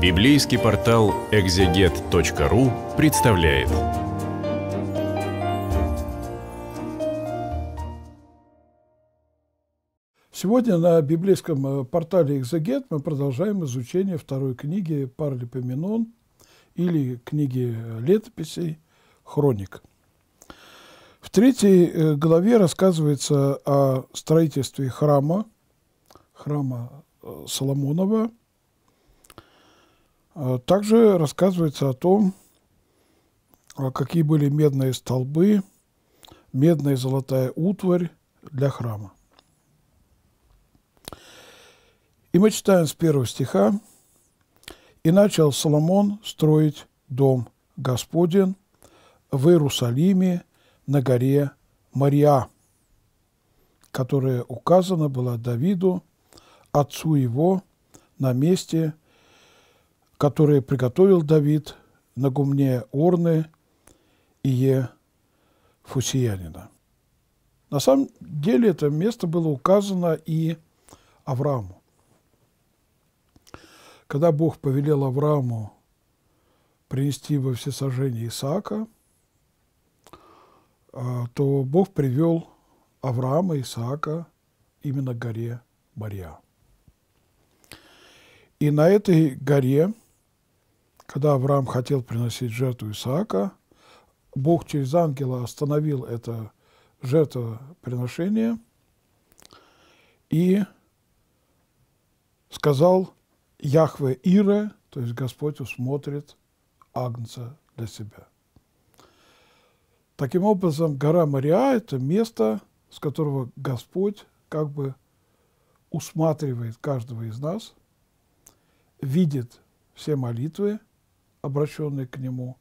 Библейский портал экзегет.ру представляет. Сегодня на библейском э, портале «Экзегет» мы продолжаем изучение второй книги «Парлипоменон» или книги э, летописей «Хроник». В третьей э, главе рассказывается о строительстве храма, храма Соломонова – а также рассказывается о том, а какие были медные столбы, медная и золотая утварь для храма. И мы читаем с первого стиха. «И начал Соломон строить дом Господен в Иерусалиме на горе Мария, которая указана была Давиду, отцу его, на месте которые приготовил Давид на гумне Орны и Е. Фусиянина. На самом деле это место было указано и Аврааму. Когда Бог повелел Аврааму принести во всесожжение Исаака, а, то Бог привел Авраама и Исаака именно к горе Марья. И на этой горе когда Авраам хотел приносить жертву Исаака, Бог через ангела остановил это жертвоприношение и сказал Яхве Ире, то есть Господь усмотрит агнца для себя. Таким образом, гора Мария – это место, с которого Господь как бы усматривает каждого из нас, видит все молитвы – обращенные к нему,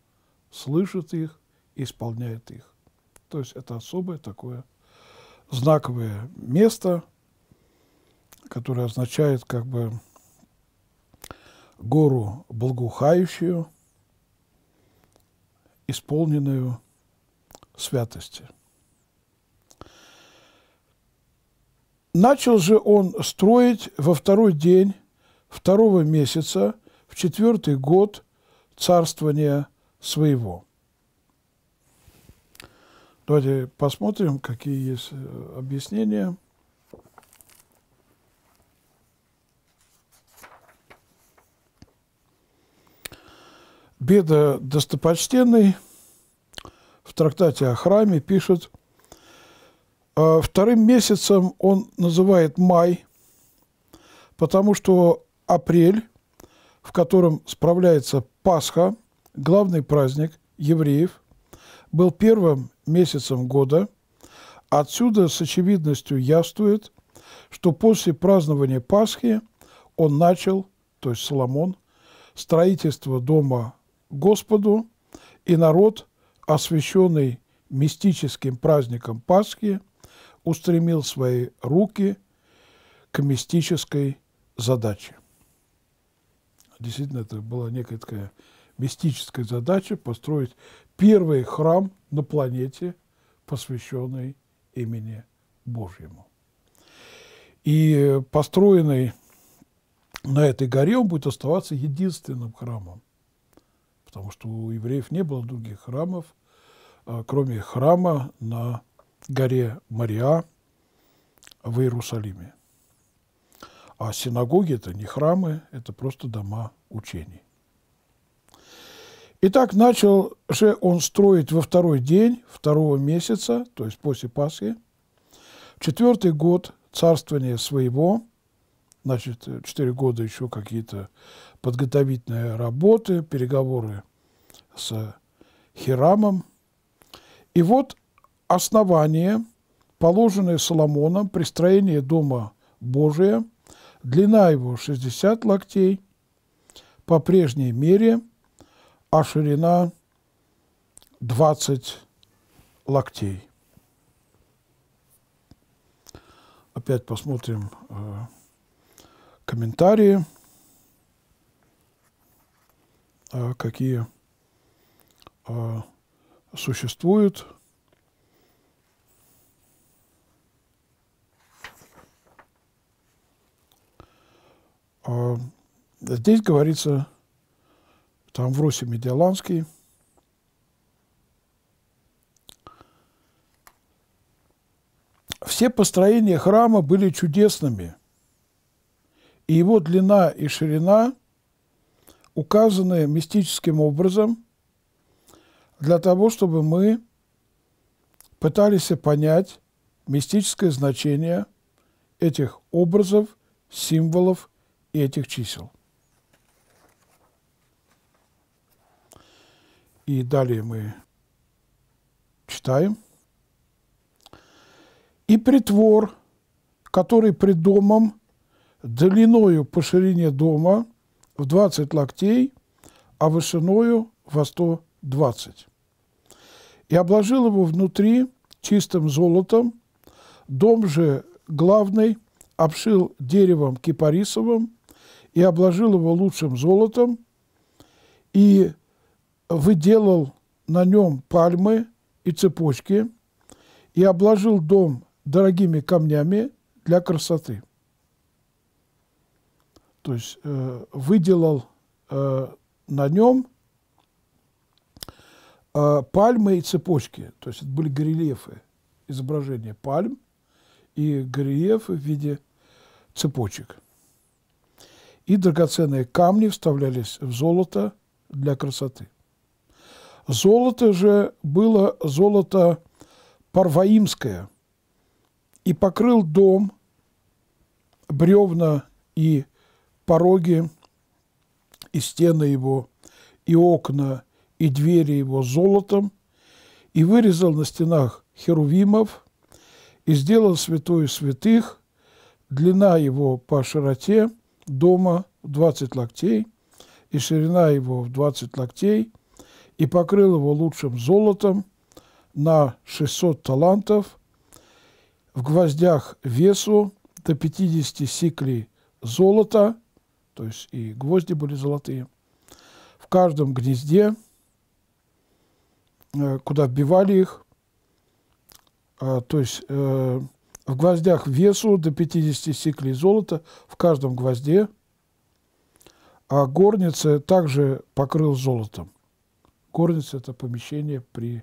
слышит их и исполняет их. То есть это особое такое знаковое место, которое означает как бы гору благоухающую, исполненную святости. Начал же он строить во второй день второго месяца, в четвертый год царствования своего. Давайте посмотрим, какие есть э, объяснения. Беда достопочтенный в трактате о храме пишет, «А вторым месяцем он называет май, потому что апрель – в котором справляется Пасха, главный праздник евреев, был первым месяцем года. Отсюда с очевидностью яствует, что после празднования Пасхи он начал, то есть Соломон, строительство дома Господу, и народ, освященный мистическим праздником Пасхи, устремил свои руки к мистической задаче действительно это была некая такая мистическая задача построить первый храм на планете, посвященный имени Божьему. И построенный на этой горе он будет оставаться единственным храмом, потому что у евреев не было других храмов, а, кроме храма на горе Мария в Иерусалиме. А синагоги – это не храмы, это просто дома учений. Итак, начал же он строить во второй день второго месяца, то есть после Пасхи, четвертый год царствования своего, значит, четыре года еще какие-то подготовительные работы, переговоры с Хирамом. И вот основание, положенное Соломоном при строении Дома Божия – Длина его 60 локтей по прежней мере, а ширина 20 локтей. Опять посмотрим э, комментарии, э, какие э, существуют. А, здесь говорится, там в Руси Медиаланский, Все построения храма были чудесными, и его длина и ширина указаны мистическим образом для того, чтобы мы пытались понять мистическое значение этих образов, символов и этих чисел. И далее мы читаем. «И притвор, который при домом, длиною по ширине дома в 20 локтей, а вышиною во 120. И обложил его внутри чистым золотом, дом же главный обшил деревом кипарисовым, и обложил его лучшим золотом, и выделал на нем пальмы и цепочки, и обложил дом дорогими камнями для красоты. То есть э, выделал э, на нем э, пальмы и цепочки. То есть это были горельефы, изображение пальм и горельефы в виде цепочек и драгоценные камни вставлялись в золото для красоты. Золото же было золото парваимское, и покрыл дом, бревна и пороги, и стены его, и окна, и двери его золотом, и вырезал на стенах херувимов, и сделал святую святых, длина его по широте – дома в 20 локтей, и ширина его в 20 локтей, и покрыл его лучшим золотом на 600 талантов, в гвоздях весу до 50 сиклей золота, то есть и гвозди были золотые, в каждом гнезде, э, куда вбивали их, э, то есть э, в гвоздях весу до 50 сиклей золота в каждом гвозде, а горница также покрыл золотом. Горница – это помещение при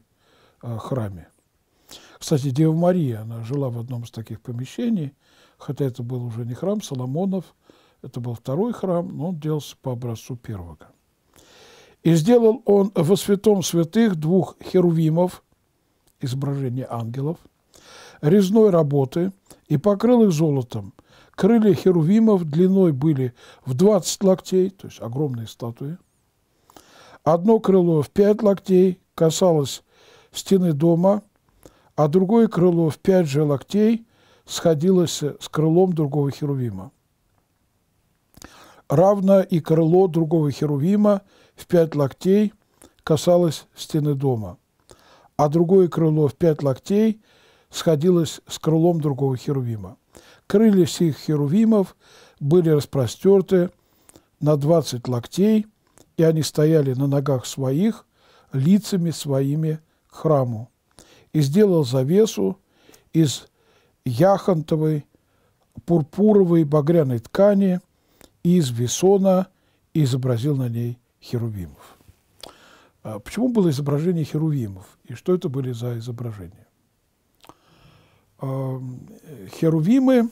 а, храме. Кстати, Дева Мария, она жила в одном из таких помещений, хотя это был уже не храм Соломонов, это был второй храм, но он делался по образцу первого. И сделал он во святом святых двух херувимов, изображение ангелов – резной работы и покрыл их золотом. Крылья херувимов длиной были в 20 локтей, то есть огромные статуи. Одно крыло в 5 локтей касалось стены дома, а другое крыло в 5 же локтей сходилось с крылом другого херувима. Равно и крыло другого херувима в 5 локтей касалось стены дома, а другое крыло в 5 локтей сходилось с крылом другого херувима. Крылья всех херувимов были распростерты на 20 локтей, и они стояли на ногах своих, лицами своими к храму. И сделал завесу из яхонтовой, пурпуровой багряной ткани и из весона и изобразил на ней херувимов. А почему было изображение херувимов и что это были за изображения? Херувимы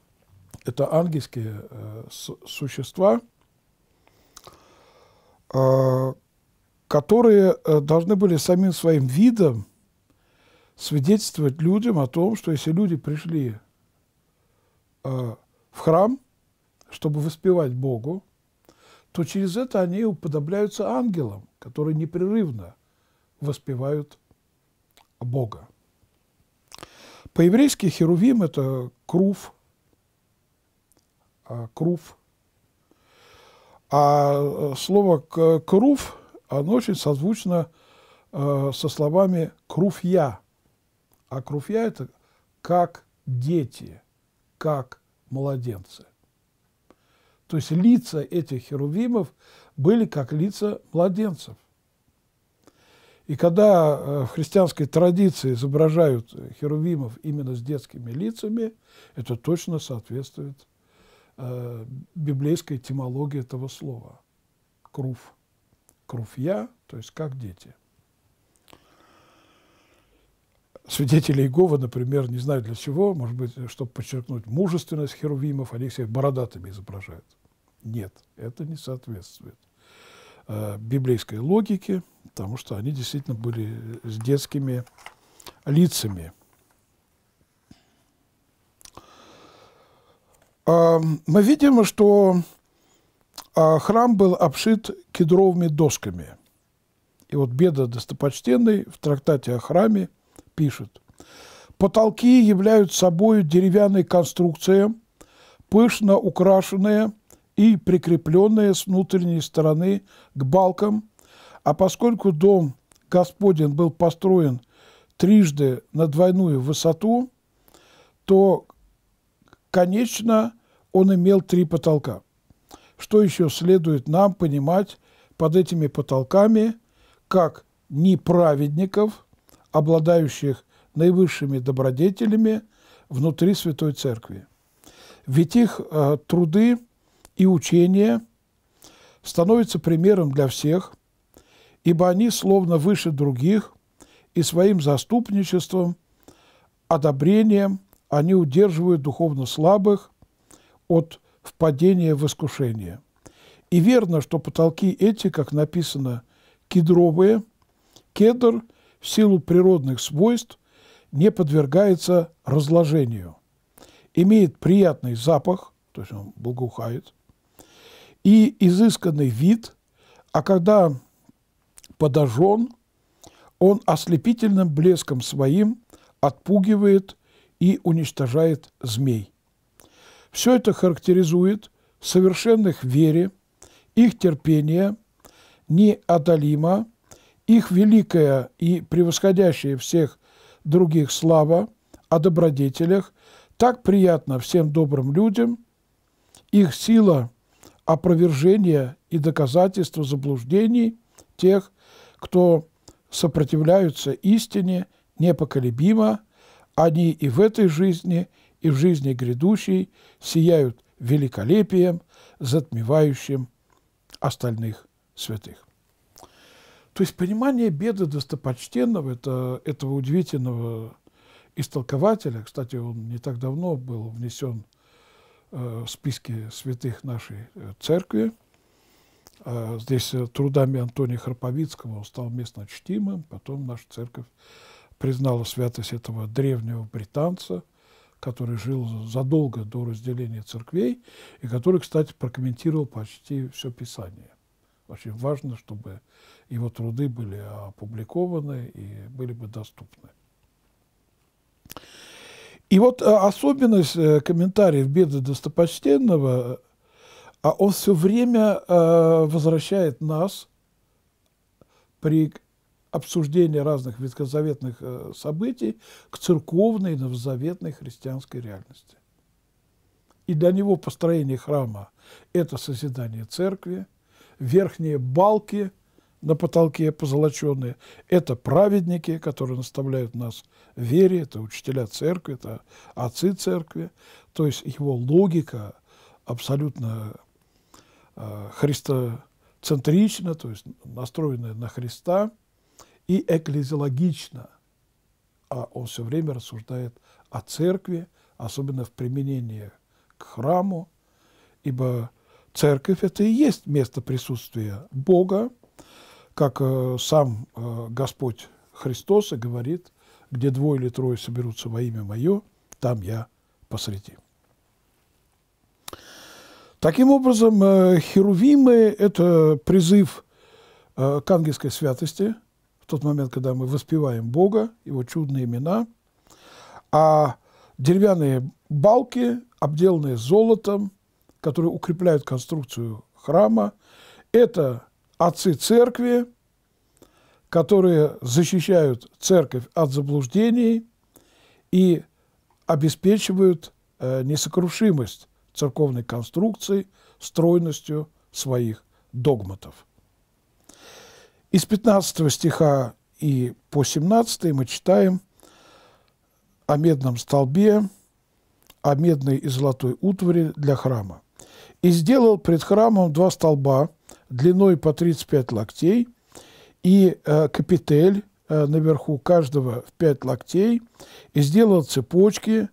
– это ангельские э, существа, а, которые э, должны были самим своим видом свидетельствовать людям о том, что если люди пришли э, в храм, чтобы воспевать Богу, то через это они уподобляются ангелам, которые непрерывно воспевают Бога. По-еврейски херувим – это крув, а, крув. А э, слово крув, оно очень созвучно э, со словами круфья. А круфья – это как дети, как младенцы. То есть лица этих херувимов были как лица младенцев. И когда э, в христианской традиции изображают э, херувимов именно с детскими лицами, это точно соответствует э, библейской этимологии этого слова. Круф. Круфья, то есть как дети. Свидетели Иеговы, например, не знаю для чего, может быть, чтобы подчеркнуть мужественность херувимов, они себя бородатыми изображают. Нет, это не соответствует э, библейской логики, потому что они действительно были с детскими лицами. мы видим, что а, храм был обшит кедровыми досками. И вот Беда Достопочтенный в трактате о храме пишет. «Потолки являются собой деревянной конструкцией, пышно украшенные – и прикрепленные с внутренней стороны к балкам, а поскольку дом Господен был построен трижды на двойную высоту, то, конечно, он имел три потолка. Что еще следует нам понимать под этими потолками, как неправедников, обладающих наивысшими добродетелями внутри Святой Церкви. Ведь их э, труды – и учение становятся примером для всех, ибо они словно выше других, и своим заступничеством, одобрением они удерживают духовно слабых от впадения в искушение. И верно, что потолки эти, как написано, кедровые, кедр в силу природных свойств не подвергается разложению, имеет приятный запах, то есть он благоухает, и изысканный вид, а когда подожжен, он ослепительным блеском своим отпугивает и уничтожает змей. Все это характеризует совершенных в вере, их терпение неодолимо, их великая и превосходящая всех других слава о добродетелях так приятно всем добрым людям, их сила опровержение и доказательство заблуждений тех, кто сопротивляются истине непоколебимо, они и в этой жизни, и в жизни грядущей сияют великолепием, затмевающим остальных святых. То есть понимание беды достопочтенного, это, этого удивительного истолкователя, кстати, он не так давно был внесен Э, списке святых нашей э, церкви. А здесь э, трудами Антония Храповицкого он стал местно чтимым. Потом наша церковь признала святость этого древнего британца, который жил задолго до разделения церквей, и который, кстати, прокомментировал почти все Писание. Очень важно, чтобы его труды были опубликованы и были бы доступны. И вот э, особенность э, комментариев беды достопочтенного, э, а он все время возвращает нас при обсуждении разных ветхозаветных событий к церковной новозаветной христианской реальности. И для него построение храма – это созидание церкви, верхние балки – на потолке позолоченные. Это праведники, которые наставляют нас в вере, это учителя церкви, это отцы церкви. То есть его логика абсолютно э, христоцентрична, то есть настроенная на Христа, и экклезиологична. А он все время рассуждает о церкви, особенно в применении к храму, ибо церковь – это и есть место присутствия Бога, как э, сам э, Господь Христос и говорит, где двое или трое соберутся во имя мое, там я посреди. Таким образом, э, херувимы – это призыв к ангельской святости, в тот момент, когда мы воспеваем Бога, Его чудные имена, а деревянные балки, обделанные золотом, которые укрепляют конструкцию храма, это отцы церкви, которые защищают церковь от заблуждений и обеспечивают э, несокрушимость церковной конструкции стройностью своих догматов. Из 15 стиха и по 17 мы читаем о медном столбе, о медной и золотой утвари для храма. «И сделал пред храмом два столба, длиной по 35 локтей и э, капитель э, наверху каждого в 5 локтей и сделал цепочки,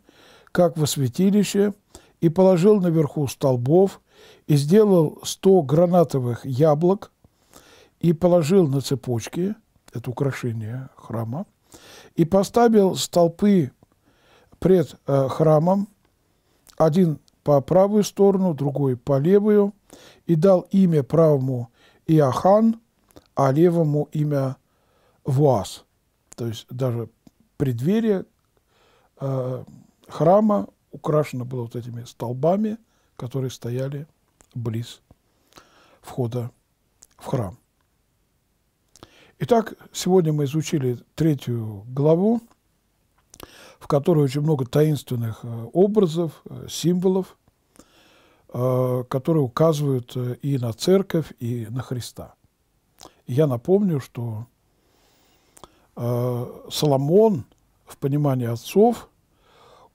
как во святилище, и положил наверху столбов и сделал 100 гранатовых яблок и положил на цепочки, это украшение храма, и поставил столпы пред э, храмом, один по правую сторону, другой по левую – и дал имя правому Иохан, а левому имя Вуаз. То есть даже преддверие э, храма украшено было вот этими столбами, которые стояли близ входа в храм. Итак, сегодня мы изучили третью главу, в которой очень много таинственных э, образов, э, символов – Э, которые указывают э, и на церковь, и на Христа. Я напомню, что э, Соломон, в понимании отцов,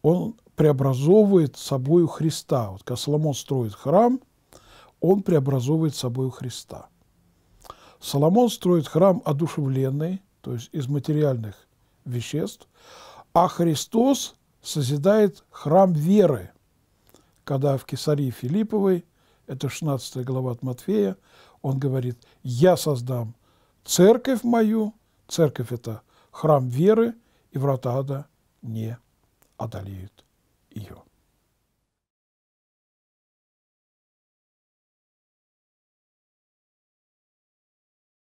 он преобразовывает собою Христа. Вот когда Соломон строит храм, он преобразовывает собою Христа. Соломон строит храм одушевленный, то есть из материальных веществ, а Христос созидает храм веры – когда в Кесарии Филипповой, это 16 глава от Матфея, он говорит, «Я создам церковь мою». Церковь – это храм веры, и врата ада не одолеют ее.